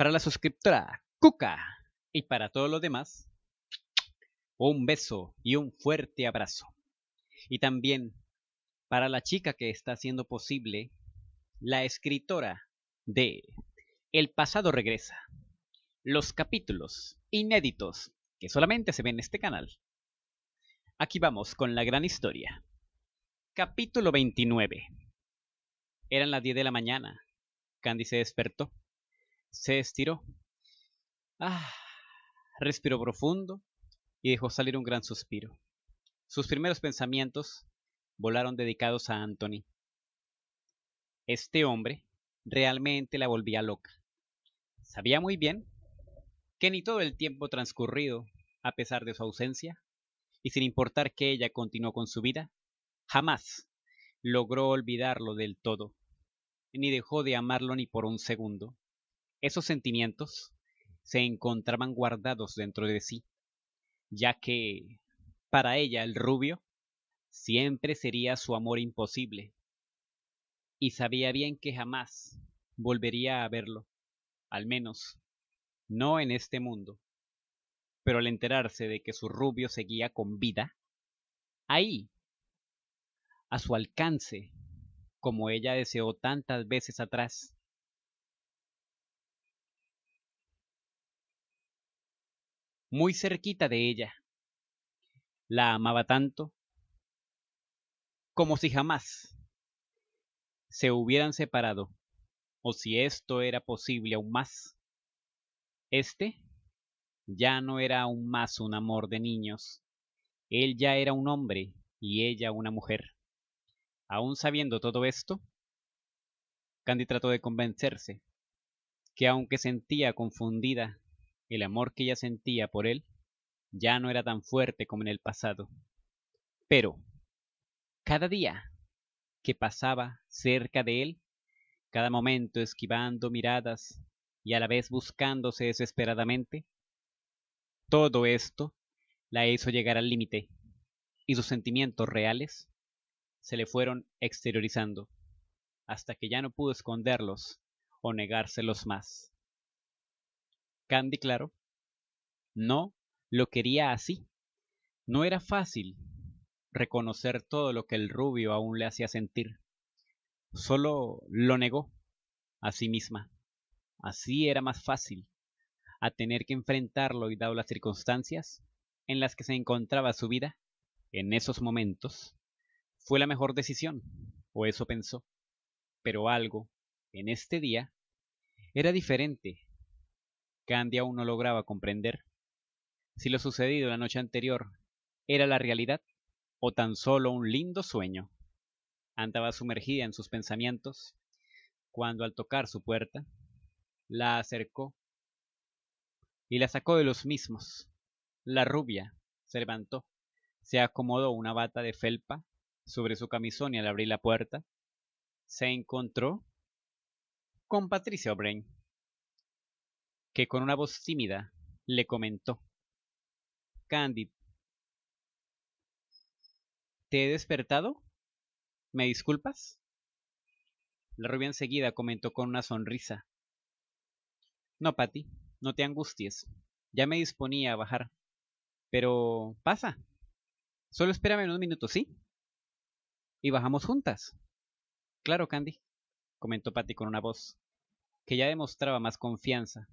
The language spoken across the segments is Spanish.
Para la suscriptora Cuca y para todos los demás, un beso y un fuerte abrazo. Y también para la chica que está haciendo posible, la escritora de El pasado regresa, los capítulos inéditos que solamente se ven en este canal. Aquí vamos con la gran historia. Capítulo 29. Eran las 10 de la mañana. Candy se despertó se estiró. Ah, respiró profundo y dejó salir un gran suspiro. Sus primeros pensamientos volaron dedicados a Anthony. Este hombre realmente la volvía loca. Sabía muy bien que ni todo el tiempo transcurrido, a pesar de su ausencia, y sin importar que ella continuó con su vida, jamás logró olvidarlo del todo, ni dejó de amarlo ni por un segundo. Esos sentimientos se encontraban guardados dentro de sí, ya que para ella el rubio siempre sería su amor imposible, y sabía bien que jamás volvería a verlo, al menos no en este mundo. Pero al enterarse de que su rubio seguía con vida, ahí, a su alcance, como ella deseó tantas veces atrás, muy cerquita de ella. La amaba tanto como si jamás se hubieran separado, o si esto era posible aún más. Este ya no era aún más un amor de niños, él ya era un hombre y ella una mujer. Aún sabiendo todo esto, Candy trató de convencerse que aunque sentía confundida el amor que ella sentía por él ya no era tan fuerte como en el pasado. Pero, cada día que pasaba cerca de él, cada momento esquivando miradas y a la vez buscándose desesperadamente, todo esto la hizo llegar al límite y sus sentimientos reales se le fueron exteriorizando hasta que ya no pudo esconderlos o negárselos más. Candy, claro, no lo quería así. No era fácil reconocer todo lo que el rubio aún le hacía sentir. Solo lo negó a sí misma. Así era más fácil, a tener que enfrentarlo y dado las circunstancias en las que se encontraba su vida, en esos momentos, fue la mejor decisión, o eso pensó. Pero algo, en este día, era diferente Candy aún no lograba comprender si lo sucedido la noche anterior era la realidad o tan solo un lindo sueño. Andaba sumergida en sus pensamientos cuando al tocar su puerta la acercó y la sacó de los mismos. La rubia se levantó, se acomodó una bata de felpa sobre su camisón y al abrir la puerta se encontró con Patricia O'Brien que con una voz tímida le comentó. Candy, ¿te he despertado? ¿Me disculpas? La rubia enseguida comentó con una sonrisa. No, Patty, no te angusties. Ya me disponía a bajar. Pero pasa. Solo espérame unos minutos, ¿sí? Y bajamos juntas. Claro, Candy, comentó Patty con una voz que ya demostraba más confianza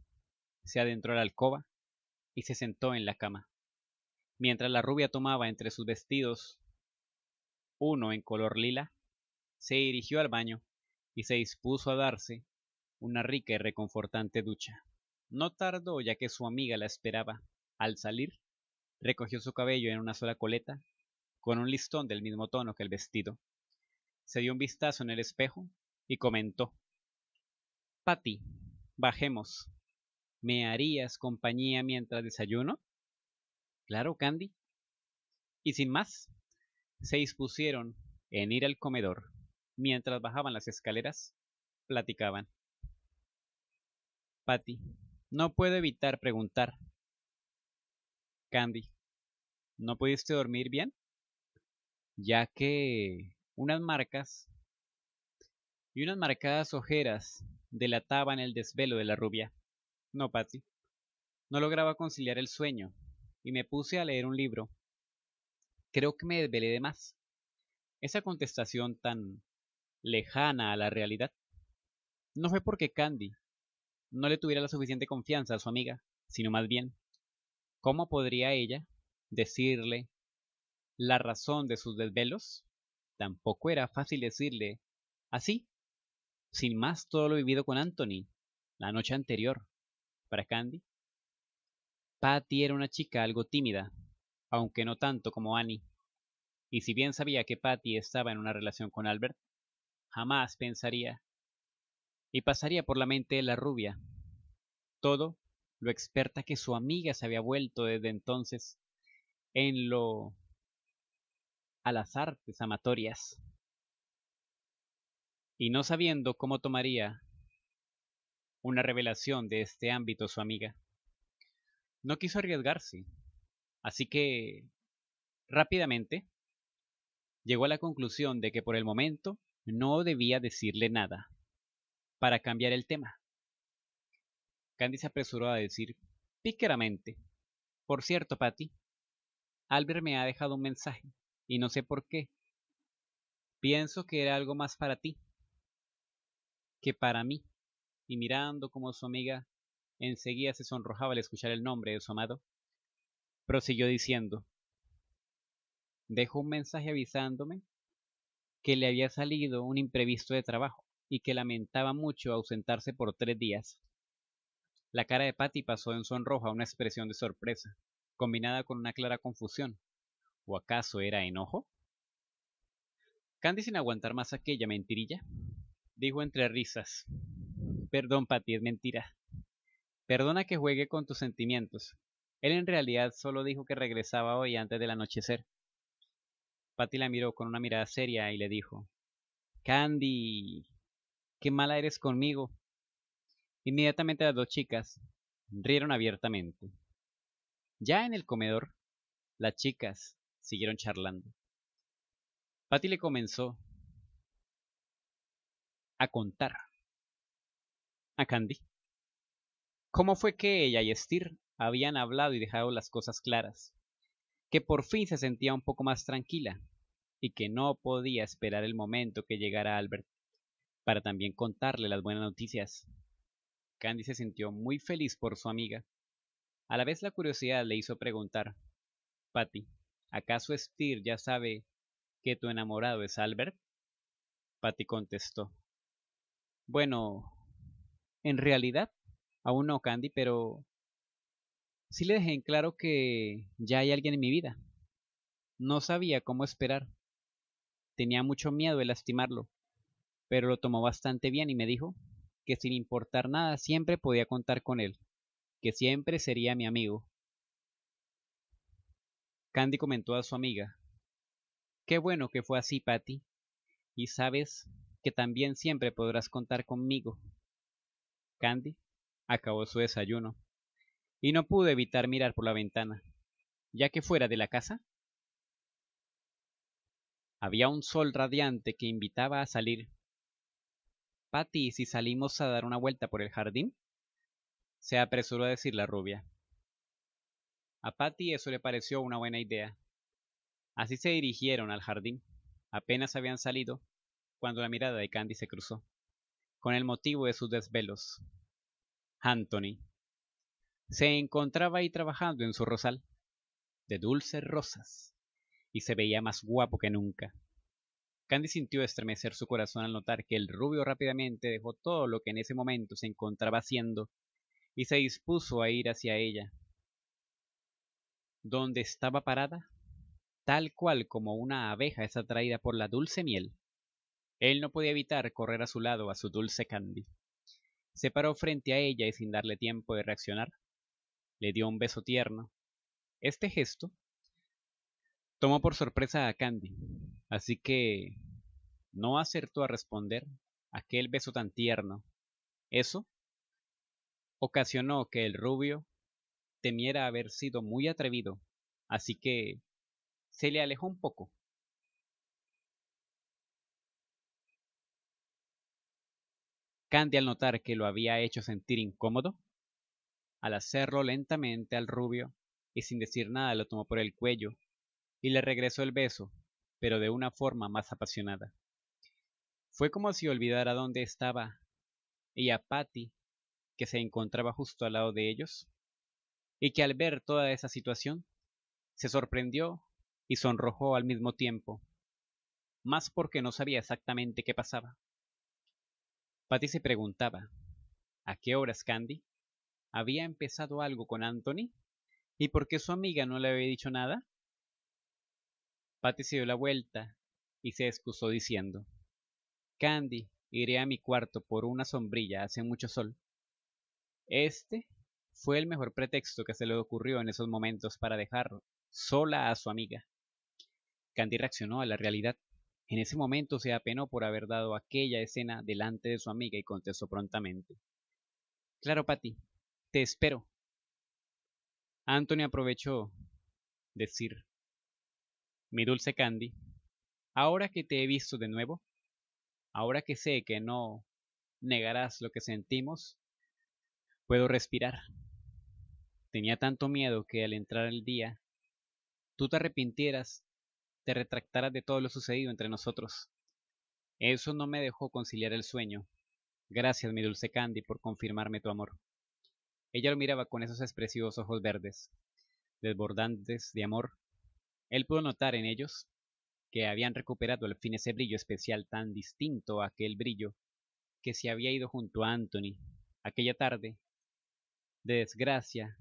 se adentró a la alcoba y se sentó en la cama, mientras la rubia tomaba entre sus vestidos uno en color lila, se dirigió al baño y se dispuso a darse una rica y reconfortante ducha. No tardó ya que su amiga la esperaba. Al salir, recogió su cabello en una sola coleta, con un listón del mismo tono que el vestido. Se dio un vistazo en el espejo y comentó Patty, bajemos. ¿Me harías compañía mientras desayuno? Claro, Candy. Y sin más, se dispusieron en ir al comedor. Mientras bajaban las escaleras, platicaban. Patty, no puedo evitar preguntar. Candy, ¿no pudiste dormir bien? Ya que unas marcas y unas marcadas ojeras delataban el desvelo de la rubia. No, Patty. No lograba conciliar el sueño y me puse a leer un libro. Creo que me desvelé de más. Esa contestación tan lejana a la realidad no fue porque Candy no le tuviera la suficiente confianza a su amiga, sino más bien, ¿cómo podría ella decirle la razón de sus desvelos? Tampoco era fácil decirle así, sin más todo lo vivido con Anthony la noche anterior para Candy. Patty era una chica algo tímida, aunque no tanto como Annie. Y si bien sabía que Patty estaba en una relación con Albert, jamás pensaría y pasaría por la mente de la rubia. Todo lo experta que su amiga se había vuelto desde entonces en lo a las artes amatorias. Y no sabiendo cómo tomaría una revelación de este ámbito su amiga. No quiso arriesgarse, así que rápidamente llegó a la conclusión de que por el momento no debía decirle nada para cambiar el tema. Candy se apresuró a decir píqueramente, por cierto, Patty, Albert me ha dejado un mensaje y no sé por qué. Pienso que era algo más para ti que para mí y mirando como su amiga enseguida se sonrojaba al escuchar el nombre de su amado, prosiguió diciendo, Dejo un mensaje avisándome que le había salido un imprevisto de trabajo y que lamentaba mucho ausentarse por tres días. La cara de Patty pasó en sonrojo a una expresión de sorpresa, combinada con una clara confusión. ¿O acaso era enojo? Candy, sin aguantar más aquella mentirilla, dijo entre risas. Perdón, Patty, es mentira. Perdona que juegue con tus sentimientos. Él en realidad solo dijo que regresaba hoy antes del anochecer. Patty la miró con una mirada seria y le dijo, Candy, qué mala eres conmigo. Inmediatamente las dos chicas rieron abiertamente. Ya en el comedor, las chicas siguieron charlando. Patty le comenzó a contar a Candy. ¿Cómo fue que ella y Estir habían hablado y dejado las cosas claras? Que por fin se sentía un poco más tranquila y que no podía esperar el momento que llegara Albert para también contarle las buenas noticias. Candy se sintió muy feliz por su amiga. A la vez la curiosidad le hizo preguntar, Patty, ¿acaso Stir ya sabe que tu enamorado es Albert? Patty contestó, Bueno, en realidad, aún no, Candy, pero sí le dejé en claro que ya hay alguien en mi vida. No sabía cómo esperar. Tenía mucho miedo de lastimarlo, pero lo tomó bastante bien y me dijo que sin importar nada siempre podía contar con él, que siempre sería mi amigo. Candy comentó a su amiga, Qué bueno que fue así, Patty, y sabes que también siempre podrás contar conmigo. Candy acabó su desayuno y no pudo evitar mirar por la ventana, ya que fuera de la casa había un sol radiante que invitaba a salir. Patty, si salimos a dar una vuelta por el jardín? se apresuró a decir la rubia. A Patty eso le pareció una buena idea. Así se dirigieron al jardín. Apenas habían salido cuando la mirada de Candy se cruzó con el motivo de sus desvelos. Anthony se encontraba ahí trabajando en su rosal, de dulces rosas, y se veía más guapo que nunca. Candy sintió estremecer su corazón al notar que el rubio rápidamente dejó todo lo que en ese momento se encontraba haciendo y se dispuso a ir hacia ella. Donde estaba parada, tal cual como una abeja es atraída por la dulce miel, él no podía evitar correr a su lado a su dulce Candy. Se paró frente a ella y sin darle tiempo de reaccionar, le dio un beso tierno. Este gesto tomó por sorpresa a Candy, así que no acertó a responder aquel beso tan tierno. Eso ocasionó que el rubio temiera haber sido muy atrevido, así que se le alejó un poco Candy al notar que lo había hecho sentir incómodo, al hacerlo lentamente al rubio y sin decir nada lo tomó por el cuello y le regresó el beso, pero de una forma más apasionada. Fue como si olvidara dónde estaba y a Patty, que se encontraba justo al lado de ellos, y que al ver toda esa situación se sorprendió y sonrojó al mismo tiempo, más porque no sabía exactamente qué pasaba. Patty se preguntaba, ¿a qué horas Candy? ¿Había empezado algo con Anthony? ¿Y por qué su amiga no le había dicho nada? Patty se dio la vuelta y se excusó diciendo, Candy, iré a mi cuarto por una sombrilla, hace mucho sol. Este fue el mejor pretexto que se le ocurrió en esos momentos para dejar sola a su amiga. Candy reaccionó a la realidad. En ese momento se apenó por haber dado aquella escena delante de su amiga y contestó prontamente. Claro, Patty, te espero. Anthony aprovechó decir, mi dulce Candy, ahora que te he visto de nuevo, ahora que sé que no negarás lo que sentimos, puedo respirar. Tenía tanto miedo que al entrar el día, tú te arrepintieras te retractaras de todo lo sucedido entre nosotros. Eso no me dejó conciliar el sueño. Gracias, mi dulce Candy, por confirmarme tu amor. Ella lo miraba con esos expresivos ojos verdes, desbordantes de amor. Él pudo notar en ellos que habían recuperado al fin ese brillo especial tan distinto a aquel brillo que se había ido junto a Anthony aquella tarde de desgracia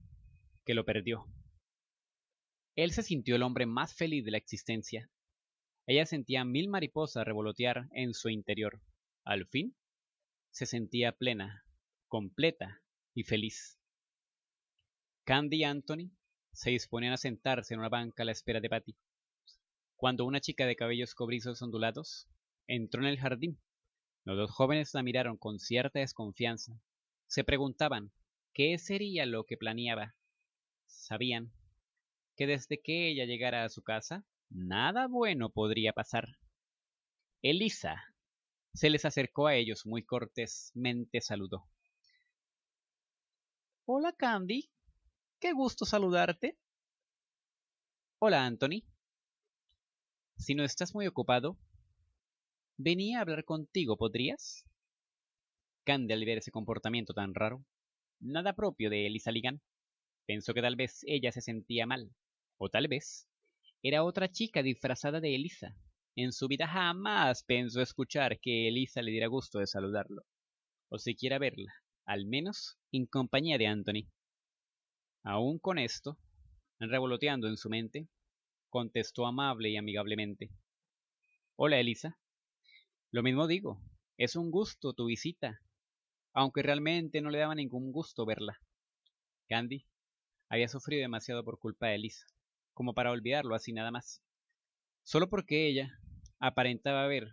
que lo perdió. Él se sintió el hombre más feliz de la existencia. Ella sentía mil mariposas revolotear en su interior. Al fin, se sentía plena, completa y feliz. Candy y Anthony se disponían a sentarse en una banca a la espera de Patty. Cuando una chica de cabellos cobrizos ondulados entró en el jardín, los dos jóvenes la miraron con cierta desconfianza. Se preguntaban qué sería lo que planeaba. Sabían que desde que ella llegara a su casa, nada bueno podría pasar. Elisa se les acercó a ellos muy cortésmente saludó. Hola Candy, qué gusto saludarte. Hola Anthony. Si no estás muy ocupado, venía a hablar contigo, ¿podrías? Candy al ver ese comportamiento tan raro, nada propio de Elisa Ligan, pensó que tal vez ella se sentía mal o tal vez era otra chica disfrazada de Elisa. En su vida jamás pensó escuchar que Elisa le diera gusto de saludarlo, o siquiera verla, al menos en compañía de Anthony. Aún con esto, revoloteando en su mente, contestó amable y amigablemente. Hola, Elisa. Lo mismo digo, es un gusto tu visita, aunque realmente no le daba ningún gusto verla. Candy había sufrido demasiado por culpa de Elisa como para olvidarlo así nada más. Solo porque ella aparentaba haber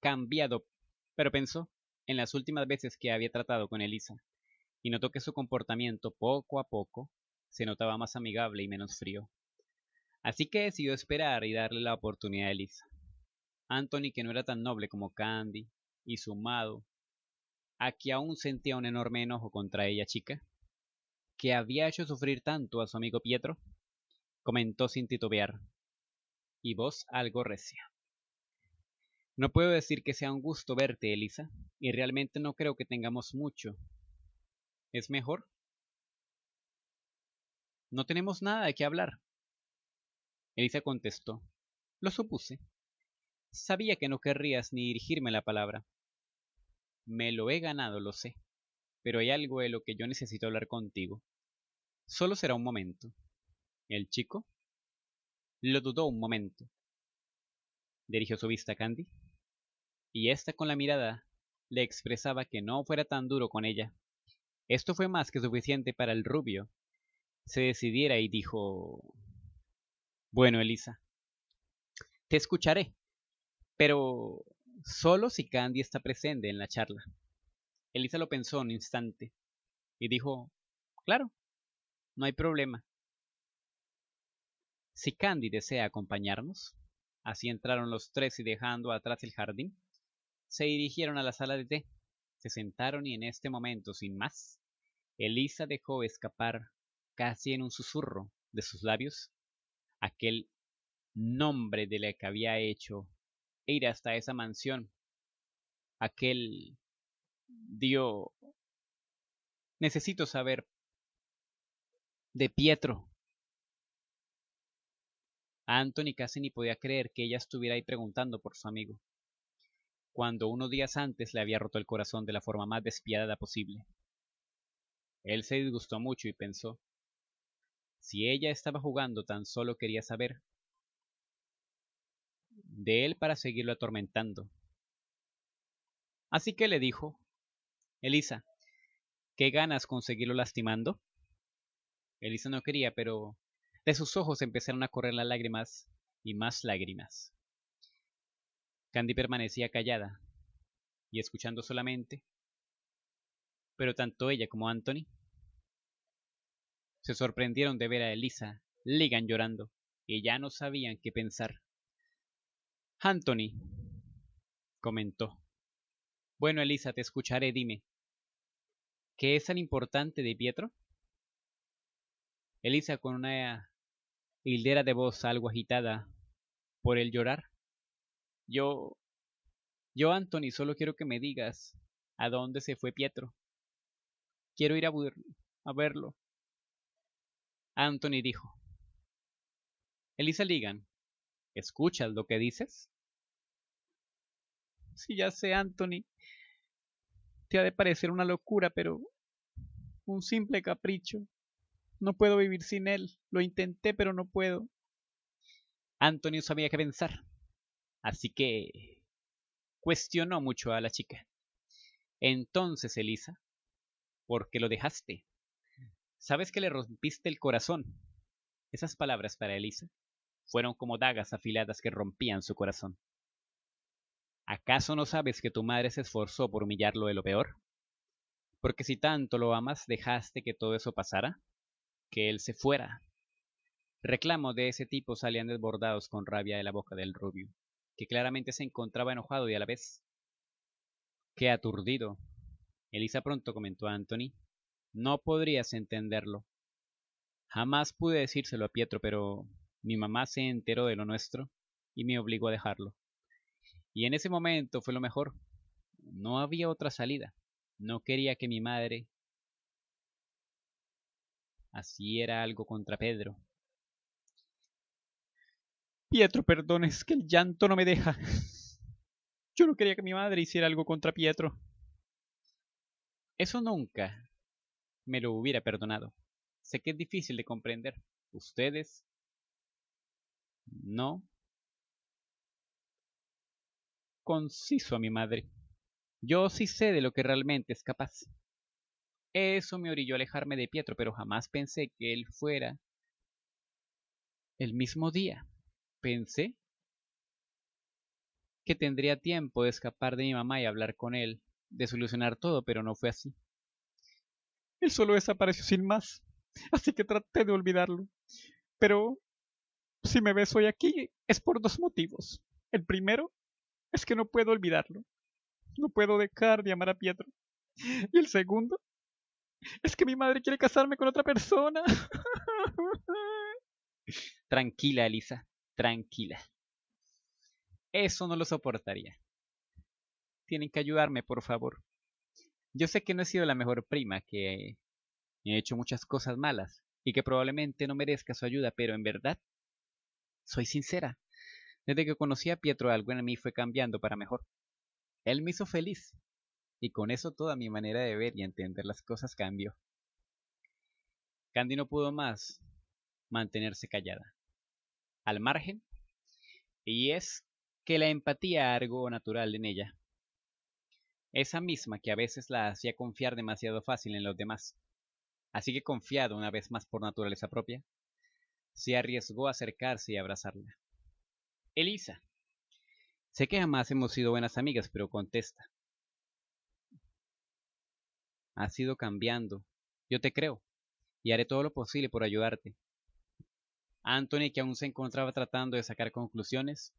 cambiado, pero pensó en las últimas veces que había tratado con Elisa, y notó que su comportamiento poco a poco se notaba más amigable y menos frío. Así que decidió esperar y darle la oportunidad a Elisa. Anthony, que no era tan noble como Candy, y sumado a que aún sentía un enorme enojo contra ella chica, que había hecho sufrir tanto a su amigo Pietro, comentó sin titubear, y voz algo recia. No puedo decir que sea un gusto verte, Elisa, y realmente no creo que tengamos mucho. ¿Es mejor? No tenemos nada de qué hablar. Elisa contestó. Lo supuse. Sabía que no querrías ni dirigirme la palabra. Me lo he ganado, lo sé, pero hay algo de lo que yo necesito hablar contigo. Solo será un momento el chico lo dudó un momento. Dirigió su vista a Candy, y ésta con la mirada le expresaba que no fuera tan duro con ella. Esto fue más que suficiente para el rubio. Se decidiera y dijo... Bueno, Elisa, te escucharé, pero solo si Candy está presente en la charla. Elisa lo pensó un instante y dijo, claro, no hay problema. Si Candy desea acompañarnos. Así entraron los tres y dejando atrás el jardín, se dirigieron a la sala de té. Se sentaron y en este momento, sin más, Elisa dejó escapar, casi en un susurro de sus labios, aquel nombre de la que había hecho ir hasta esa mansión. Aquel dio... Necesito saber de Pietro. Anthony casi ni podía creer que ella estuviera ahí preguntando por su amigo, cuando unos días antes le había roto el corazón de la forma más despiadada posible. Él se disgustó mucho y pensó, si ella estaba jugando tan solo quería saber de él para seguirlo atormentando. Así que le dijo, Elisa, ¿qué ganas conseguirlo lastimando? Elisa no quería, pero de sus ojos empezaron a correr las lágrimas y más lágrimas. Candy permanecía callada y escuchando solamente, pero tanto ella como Anthony se sorprendieron de ver a Elisa Ligan llorando y ya no sabían qué pensar. Anthony comentó. Bueno, Elisa, te escucharé, dime. ¿Qué es tan importante de Pietro? Elisa, con una hildera de voz algo agitada por el llorar. Yo... Yo, Anthony, solo quiero que me digas a dónde se fue Pietro. Quiero ir a, a verlo. Anthony dijo. Elisa Ligan, ¿escuchas lo que dices? Sí, ya sé, Anthony. Te ha de parecer una locura, pero un simple capricho. No puedo vivir sin él. Lo intenté, pero no puedo. Antonio sabía qué pensar, así que cuestionó mucho a la chica. Entonces, Elisa, ¿por qué lo dejaste? Sabes que le rompiste el corazón. Esas palabras para Elisa fueron como dagas afiladas que rompían su corazón. ¿Acaso no sabes que tu madre se esforzó por humillarlo de lo peor? Porque si tanto lo amas, dejaste que todo eso pasara que él se fuera. Reclamos de ese tipo salían desbordados con rabia de la boca del rubio, que claramente se encontraba enojado y a la vez ¡Qué aturdido. Elisa pronto comentó a Anthony, no podrías entenderlo. Jamás pude decírselo a Pietro, pero mi mamá se enteró de lo nuestro y me obligó a dejarlo. Y en ese momento fue lo mejor. No había otra salida. No quería que mi madre Así era algo contra Pedro. Pietro, perdones, que el llanto no me deja. Yo no quería que mi madre hiciera algo contra Pietro. Eso nunca me lo hubiera perdonado. Sé que es difícil de comprender. Ustedes no conciso a mi madre. Yo sí sé de lo que realmente es capaz. Eso me orilló a alejarme de Pietro, pero jamás pensé que él fuera el mismo día. Pensé que tendría tiempo de escapar de mi mamá y hablar con él, de solucionar todo, pero no fue así. Él solo desapareció sin más, así que traté de olvidarlo. Pero si me ves hoy aquí es por dos motivos. El primero es que no puedo olvidarlo. No puedo dejar de amar a Pietro. Y el segundo es que mi madre quiere casarme con otra persona. tranquila, Elisa, tranquila. Eso no lo soportaría. Tienen que ayudarme, por favor. Yo sé que no he sido la mejor prima, que he hecho muchas cosas malas y que probablemente no merezca su ayuda, pero en verdad, soy sincera. Desde que conocí a Pietro, algo en mí fue cambiando para mejor. Él me hizo feliz y con eso toda mi manera de ver y entender las cosas cambió. Candy no pudo más mantenerse callada. Al margen, y es que la empatía algo natural en ella. Esa misma que a veces la hacía confiar demasiado fácil en los demás. Así que confiado una vez más por naturaleza propia, se arriesgó a acercarse y abrazarla. Elisa. Sé que jamás hemos sido buenas amigas, pero contesta has ido cambiando. Yo te creo y haré todo lo posible por ayudarte. Anthony, que aún se encontraba tratando de sacar conclusiones,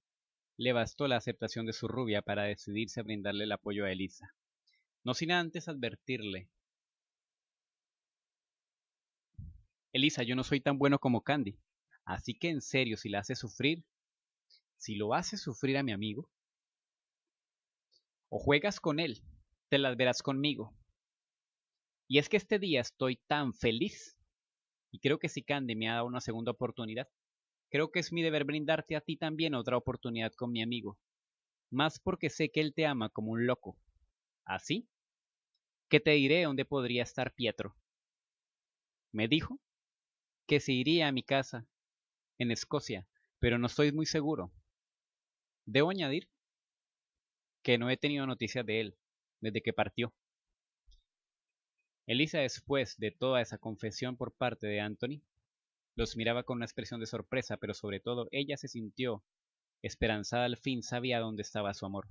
le bastó la aceptación de su rubia para decidirse a brindarle el apoyo a Elisa, no sin antes advertirle. Elisa, yo no soy tan bueno como Candy, así que en serio, si la hace sufrir, si lo hace sufrir a mi amigo, o juegas con él, te las verás conmigo, y es que este día estoy tan feliz, y creo que si Candy me ha dado una segunda oportunidad, creo que es mi deber brindarte a ti también otra oportunidad con mi amigo, más porque sé que él te ama como un loco. ¿Así? Que te diré dónde podría estar Pietro. Me dijo que se iría a mi casa, en Escocia, pero no estoy muy seguro. Debo añadir que no he tenido noticias de él desde que partió. Elisa, después de toda esa confesión por parte de Anthony, los miraba con una expresión de sorpresa, pero sobre todo ella se sintió esperanzada al fin, sabía dónde estaba su amor.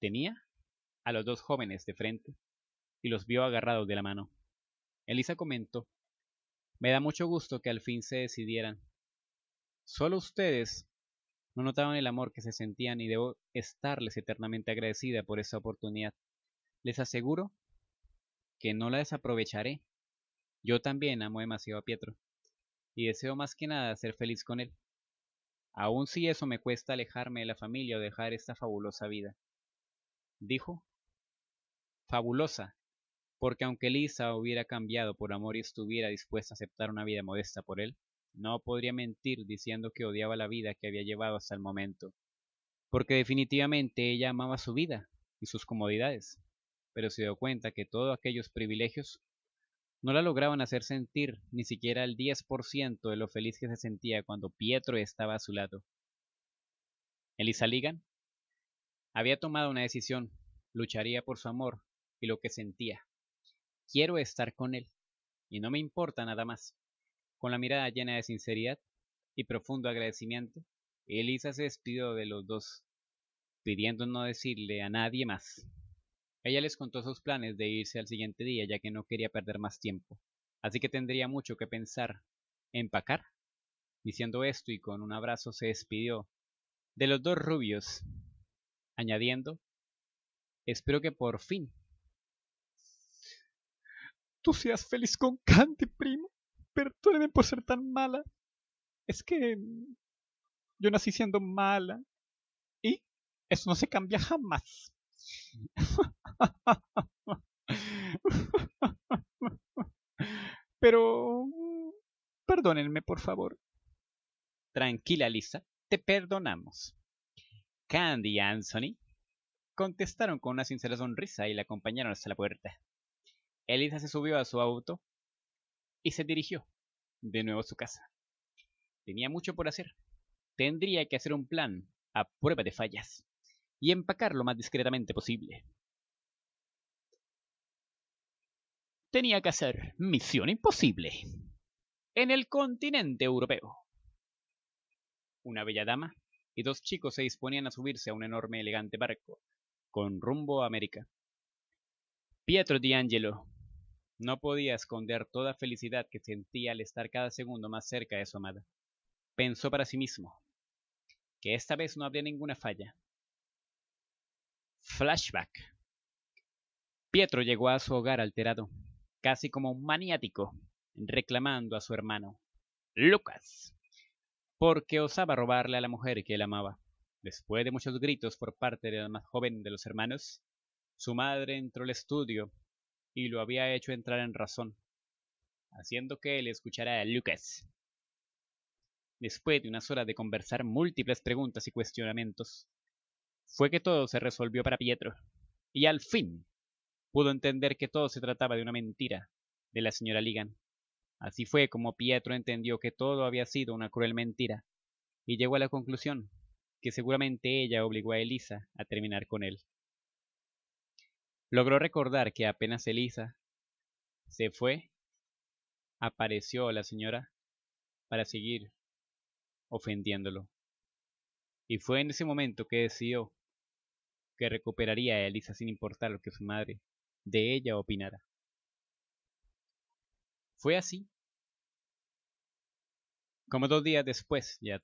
Tenía a los dos jóvenes de frente y los vio agarrados de la mano. Elisa comentó, me da mucho gusto que al fin se decidieran. Solo ustedes no notaban el amor que se sentían y debo estarles eternamente agradecida por esa oportunidad. Les aseguro que no la desaprovecharé. Yo también amo demasiado a Pietro, y deseo más que nada ser feliz con él. Aun si eso me cuesta alejarme de la familia o dejar esta fabulosa vida. Dijo, fabulosa, porque aunque Lisa hubiera cambiado por amor y estuviera dispuesta a aceptar una vida modesta por él, no podría mentir diciendo que odiaba la vida que había llevado hasta el momento, porque definitivamente ella amaba su vida y sus comodidades, pero se dio cuenta que todos aquellos privilegios no la lograban hacer sentir ni siquiera el 10% de lo feliz que se sentía cuando Pietro estaba a su lado. Elisa Ligan había tomado una decisión, lucharía por su amor y lo que sentía. Quiero estar con él, y no me importa nada más. Con la mirada llena de sinceridad y profundo agradecimiento, Elisa se despidió de los dos, pidiendo no decirle a nadie más. Ella les contó sus planes de irse al siguiente día, ya que no quería perder más tiempo. Así que tendría mucho que pensar. ¿Empacar? Diciendo esto y con un abrazo se despidió de los dos rubios, añadiendo, espero que por fin. Tú seas feliz con Candy, primo. Perdóneme por ser tan mala. Es que yo nací siendo mala. Y eso no se cambia jamás. Pero... Mm, perdónenme, por favor. Tranquila, Lisa. Te perdonamos. Candy y Anthony contestaron con una sincera sonrisa y la acompañaron hasta la puerta. Elisa se subió a su auto y se dirigió de nuevo a su casa. Tenía mucho por hacer. Tendría que hacer un plan a prueba de fallas y empacar lo más discretamente posible. Tenía que hacer Misión Imposible en el continente europeo. Una bella dama y dos chicos se disponían a subirse a un enorme elegante barco con rumbo a América. Pietro D'Angelo. no podía esconder toda felicidad que sentía al estar cada segundo más cerca de su amada. Pensó para sí mismo que esta vez no habría ninguna falla. Flashback. Pietro llegó a su hogar alterado, casi como un maniático, reclamando a su hermano, Lucas, porque osaba robarle a la mujer que él amaba. Después de muchos gritos por parte de la más joven de los hermanos, su madre entró al estudio y lo había hecho entrar en razón, haciendo que él escuchara a Lucas. Después de unas horas de conversar múltiples preguntas y cuestionamientos, fue que todo se resolvió para Pietro, y al fin pudo entender que todo se trataba de una mentira de la señora Ligan. Así fue como Pietro entendió que todo había sido una cruel mentira, y llegó a la conclusión que seguramente ella obligó a Elisa a terminar con él. Logró recordar que apenas Elisa se fue, apareció la señora para seguir ofendiéndolo. Y fue en ese momento que decidió que recuperaría a Elisa sin importar lo que su madre de ella opinara. Fue así. Como dos días después, ya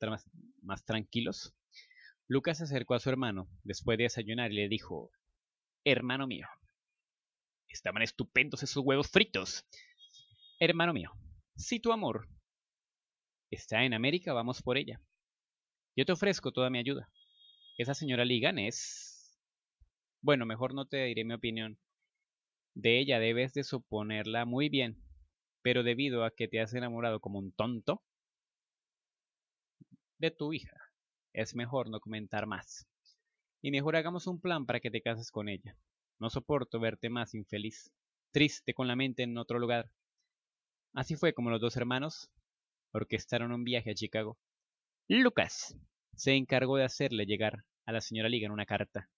más, tranquilos, Lucas se acercó a su hermano después de desayunar y le dijo, Hermano mío, estaban estupendos esos huevos fritos. Hermano mío, si tu amor está en América, vamos por ella. Yo te ofrezco toda mi ayuda. Esa señora Ligan es bueno, mejor no te diré mi opinión. De ella debes de suponerla muy bien, pero debido a que te has enamorado como un tonto de tu hija, es mejor no comentar más. Y mejor hagamos un plan para que te cases con ella. No soporto verte más infeliz, triste con la mente en otro lugar. Así fue como los dos hermanos orquestaron un viaje a Chicago. Lucas se encargó de hacerle llegar a la señora Ligan una carta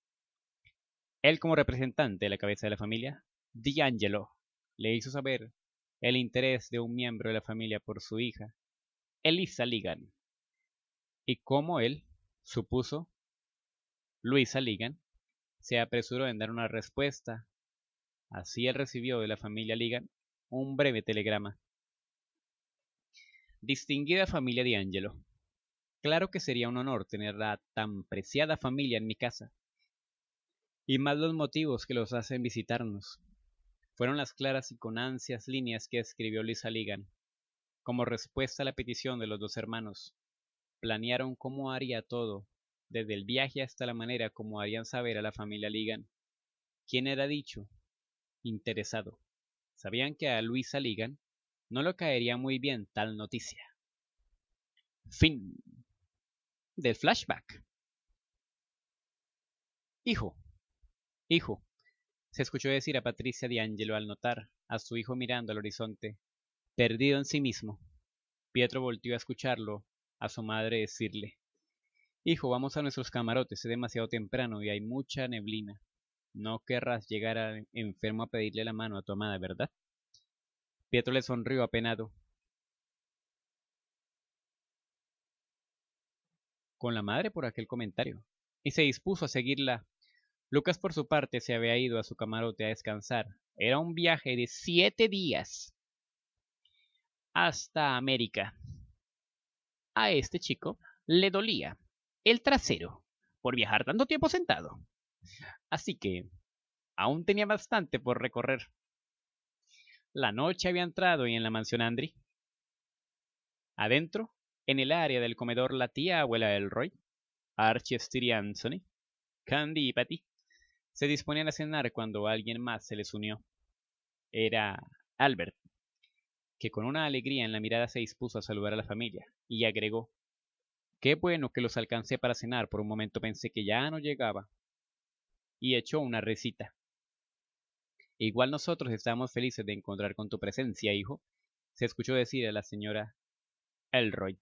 él como representante de la cabeza de la familia, D'Angelo, le hizo saber el interés de un miembro de la familia por su hija, Elisa Ligan, y como él, supuso, Luisa Ligan, se apresuró en dar una respuesta. Así él recibió de la familia Ligan un breve telegrama. Distinguida familia D'Angelo, claro que sería un honor tener a tan preciada familia en mi casa y más los motivos que los hacen visitarnos. Fueron las claras y con ansias líneas que escribió Luisa Ligan, como respuesta a la petición de los dos hermanos. Planearon cómo haría todo, desde el viaje hasta la manera como harían saber a la familia Ligan. ¿Quién era dicho? Interesado. Sabían que a Luisa Ligan no le caería muy bien tal noticia. Fin del flashback. Hijo, Hijo, se escuchó decir a Patricia Ángelo al notar a su hijo mirando al horizonte, perdido en sí mismo. Pietro volvió a escucharlo, a su madre decirle, Hijo, vamos a nuestros camarotes, es demasiado temprano y hay mucha neblina. No querrás llegar al enfermo a pedirle la mano a tu amada, ¿verdad? Pietro le sonrió apenado. Con la madre por aquel comentario, y se dispuso a seguirla Lucas por su parte se había ido a su camarote a descansar. Era un viaje de siete días hasta América. A este chico le dolía el trasero por viajar tanto tiempo sentado. Así que aún tenía bastante por recorrer. La noche había entrado y en la mansión Andri. Adentro, en el área del comedor, la tía abuela Elroy, Archie, Steer Candy y Patty se disponían a cenar cuando alguien más se les unió. Era Albert, que con una alegría en la mirada se dispuso a saludar a la familia, y agregó Qué bueno que los alcancé para cenar, por un momento pensé que ya no llegaba. Y echó una recita. Igual nosotros estamos felices de encontrar con tu presencia, hijo, se escuchó decir a la señora Elroy.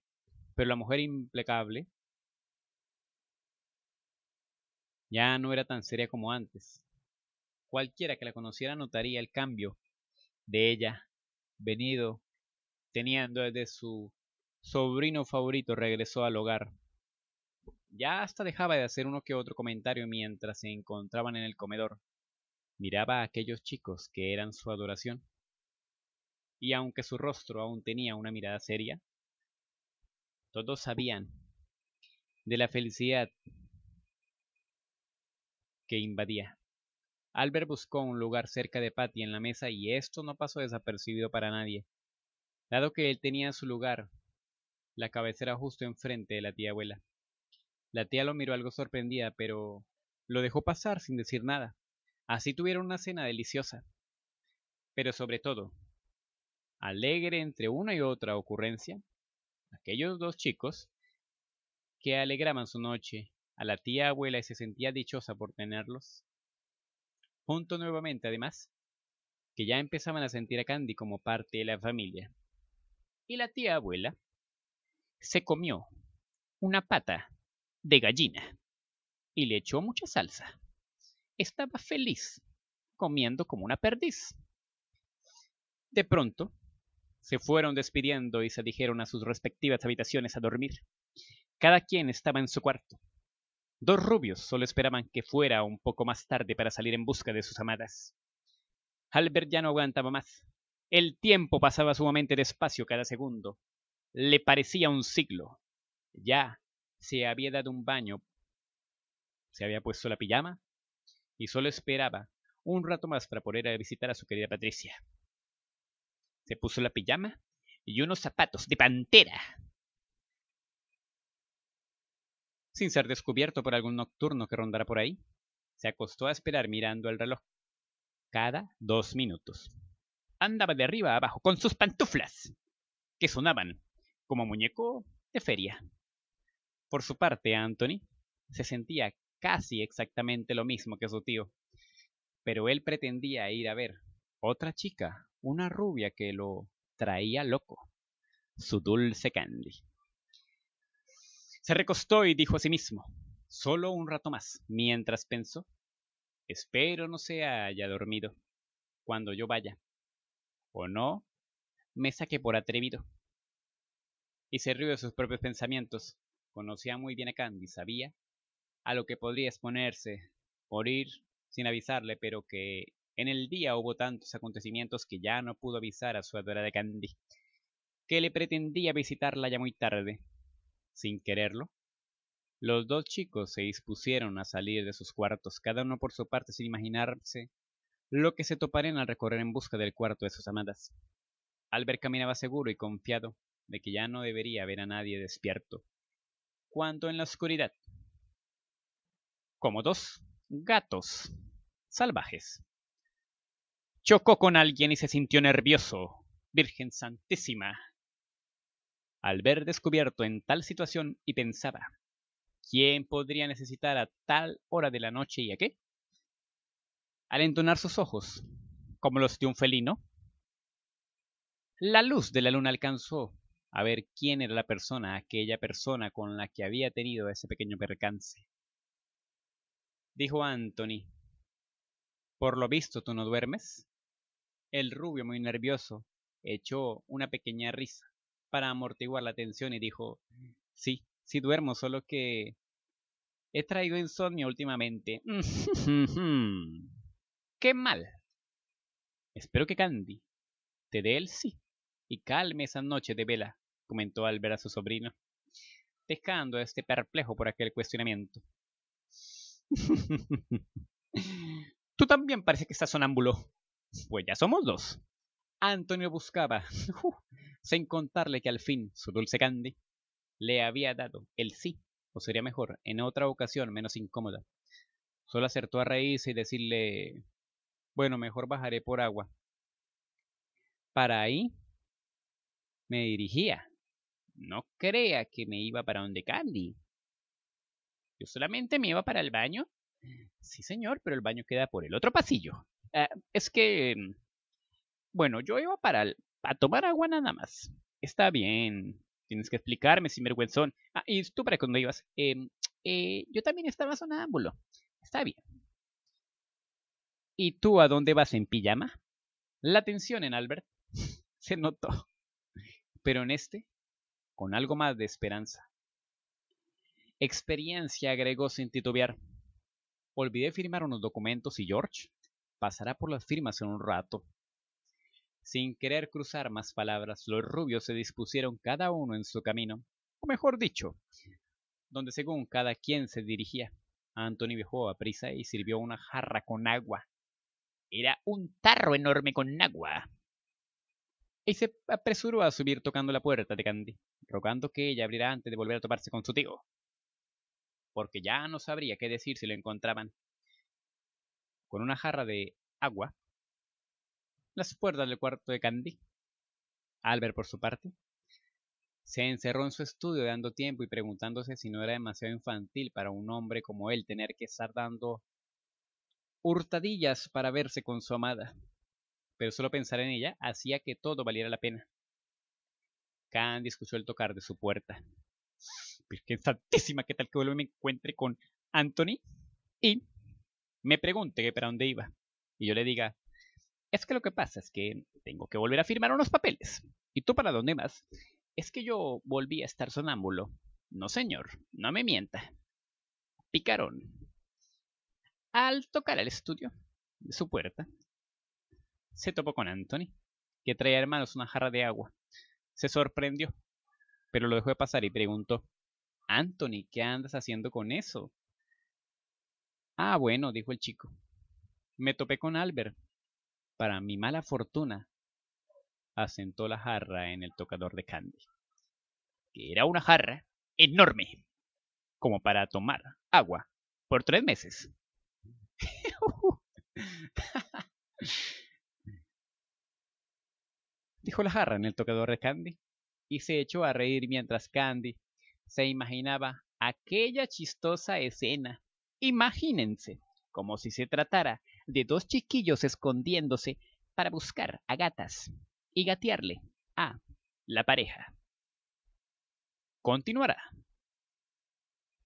Pero la mujer implacable Ya no era tan seria como antes. Cualquiera que la conociera notaría el cambio de ella, venido, teniendo desde su sobrino favorito, regresó al hogar. Ya hasta dejaba de hacer uno que otro comentario mientras se encontraban en el comedor. Miraba a aquellos chicos que eran su adoración. Y aunque su rostro aún tenía una mirada seria, todos sabían de la felicidad que invadía. Albert buscó un lugar cerca de Patty en la mesa y esto no pasó desapercibido para nadie, dado que él tenía su lugar, la cabecera justo enfrente de la tía abuela. La tía lo miró algo sorprendida, pero lo dejó pasar sin decir nada. Así tuvieron una cena deliciosa, pero sobre todo, alegre entre una y otra ocurrencia, aquellos dos chicos que alegraban su noche a la tía abuela y se sentía dichosa por tenerlos. Junto nuevamente, además, que ya empezaban a sentir a Candy como parte de la familia. Y la tía abuela se comió una pata de gallina y le echó mucha salsa. Estaba feliz, comiendo como una perdiz. De pronto, se fueron despidiendo y se dijeron a sus respectivas habitaciones a dormir. Cada quien estaba en su cuarto. Dos rubios solo esperaban que fuera un poco más tarde para salir en busca de sus amadas. Albert ya no aguantaba más. El tiempo pasaba sumamente despacio cada segundo. Le parecía un siglo. Ya se había dado un baño, se había puesto la pijama y solo esperaba un rato más para poder a visitar a su querida Patricia. Se puso la pijama y unos zapatos de pantera sin ser descubierto por algún nocturno que rondara por ahí, se acostó a esperar mirando el reloj. Cada dos minutos. Andaba de arriba a abajo con sus pantuflas, que sonaban como muñeco de feria. Por su parte, Anthony se sentía casi exactamente lo mismo que su tío, pero él pretendía ir a ver otra chica, una rubia que lo traía loco, su dulce Candy. Se recostó y dijo a sí mismo, solo un rato más, mientras pensó, espero no se haya dormido cuando yo vaya, o no, me saqué por atrevido. Y se rió de sus propios pensamientos, conocía muy bien a Candy, sabía a lo que podría exponerse, morir sin avisarle, pero que en el día hubo tantos acontecimientos que ya no pudo avisar a su adorada Candy, que le pretendía visitarla ya muy tarde, sin quererlo. Los dos chicos se dispusieron a salir de sus cuartos, cada uno por su parte sin imaginarse lo que se toparían al recorrer en busca del cuarto de sus amadas. Albert caminaba seguro y confiado de que ya no debería ver a nadie despierto. Cuando en la oscuridad, como dos gatos salvajes, chocó con alguien y se sintió nervioso. Virgen Santísima, al ver descubierto en tal situación y pensaba, ¿quién podría necesitar a tal hora de la noche y a qué? Al entonar sus ojos, como los de un felino, la luz de la luna alcanzó a ver quién era la persona, aquella persona con la que había tenido ese pequeño percance. Dijo Anthony, por lo visto tú no duermes. El rubio, muy nervioso, echó una pequeña risa para amortiguar la tensión y dijo, sí, sí duermo, solo que he traído insomnio últimamente. ¡Qué mal! Espero que Candy te dé el sí y calme esa noche de vela, comentó al ver a su sobrino, dejando a este perplejo por aquel cuestionamiento. Tú también parece que estás sonámbulo. Pues ya somos dos. Antonio buscaba uh, sin contarle que al fin su dulce Candy le había dado el sí, o sería mejor, en otra ocasión menos incómoda. Solo acertó a reírse y decirle, bueno, mejor bajaré por agua. Para ahí me dirigía. No crea que me iba para donde Candy. Yo solamente me iba para el baño. Sí, señor, pero el baño queda por el otro pasillo. Ah, es que... Mm, bueno, yo iba para el, a tomar agua nada más. Está bien. Tienes que explicarme, sinvergüenzón. Ah, y tú para cuando ibas. Em, eh, yo también estaba sonámbulo. Está bien. ¿Y tú a dónde vas en pijama? La tensión en Albert se notó. Pero en este, con algo más de esperanza. Experiencia agregó sin titubear. Olvidé firmar unos documentos y George pasará por las firmas en un rato. Sin querer cruzar más palabras, los rubios se dispusieron cada uno en su camino, o mejor dicho, donde según cada quien se dirigía. Anthony viajó a prisa y sirvió una jarra con agua. Era un tarro enorme con agua. Y se apresuró a subir tocando la puerta de Candy, rogando que ella abriera antes de volver a toparse con su tío. Porque ya no sabría qué decir si lo encontraban. Con una jarra de agua, las puertas del cuarto de Candy. Albert, por su parte, se encerró en su estudio dando tiempo y preguntándose si no era demasiado infantil para un hombre como él tener que estar dando hurtadillas para verse con su amada. Pero solo pensar en ella hacía que todo valiera la pena. Candy escuchó el tocar de su puerta. ¡Qué Santísima, ¿qué tal que vuelva y me encuentre con Anthony? Y me pregunte para dónde iba. Y yo le diga, es que lo que pasa es que tengo que volver a firmar unos papeles. ¿Y tú para dónde vas? Es que yo volví a estar sonámbulo. No, señor, no me mienta. Picarón. Al tocar al estudio de su puerta, se topó con Anthony, que traía hermanos una jarra de agua. Se sorprendió, pero lo dejó de pasar y preguntó, Anthony, ¿qué andas haciendo con eso? Ah, bueno, dijo el chico. Me topé con Albert, para mi mala fortuna, asentó la jarra en el tocador de Candy, que era una jarra enorme, como para tomar agua por tres meses. Dijo la jarra en el tocador de Candy y se echó a reír mientras Candy se imaginaba aquella chistosa escena. Imagínense, como si se tratara de dos chiquillos escondiéndose para buscar a gatas y gatearle a la pareja. Continuará.